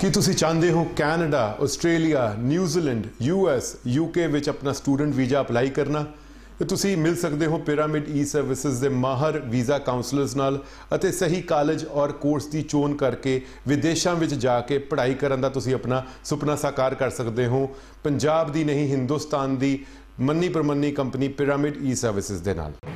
ਕੀ ਤੁਸੀਂ ਚਾਹੁੰਦੇ ਹੋ Canada Australia New Zealand U S U K ਵਿੱਚ ਆਪਣਾ ਸਟੂਡੈਂਟ ਵੀਜ਼ਾ ਅਪਲਾਈ ਕਰਨਾ ਤੇ ਤੁਸੀਂ ਮਿਲ ਸਕਦੇ ਹੋ ਪਿਰਾਮਿਡ ਈ ਸਰਵਿਸਿਜ਼ ਦੇ ਮਾਹਰ ਵੀਜ਼ਾ ਕਾਉਂਸਲਰਸ ਨਾਲ ਅਤੇ ਸਹੀ ਕਾਲਜ ਔਰ ਕੋਰਸ ਦੀ ਚੋਣ ਕਰਕੇ ਵਿਦੇਸ਼ਾਂ ਵਿੱਚ ਜਾ ਕੇ ਪੜ੍ਹਾਈ ਕਰਨ ਦਾ ਤੁਸੀਂ ਆਪਣਾ ਸੁਪਨਾ ਸਾਕਾਰ ਕਰ ਸਕਦੇ ਹੋ ਪੰਜਾਬ ਦੀ ਨਹੀਂ ਹਿੰਦੁਸਤਾਨ ਦੀ ਮੰਨੀ ਪਰਮੰਨੀ ਕੰਪਨੀ ਪਿਰਾਮਿਡ ਈ ਸਰਵਿਸਿਜ਼ ਦੇ ਨਾਲ